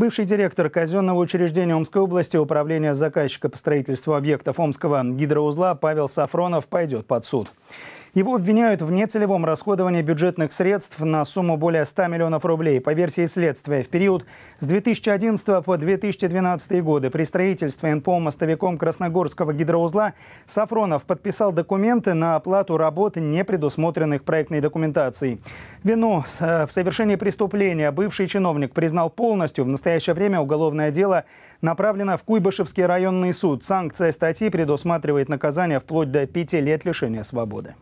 Бывший директор казенного учреждения Омской области Управления заказчика по строительству объектов Омского гидроузла Павел Сафронов пойдет под суд. Его обвиняют в нецелевом расходовании бюджетных средств на сумму более 100 миллионов рублей. По версии следствия, в период с 2011 по 2012 годы при строительстве НПО мостовиком Красногорского гидроузла Сафронов подписал документы на оплату работ, не предусмотренных проектной документацией. Вину э, в совершении преступления бывший чиновник признал полностью. В настоящее время уголовное дело направлено в Куйбышевский районный суд. Санкция статьи предусматривает наказание вплоть до пяти лет лишения свободы.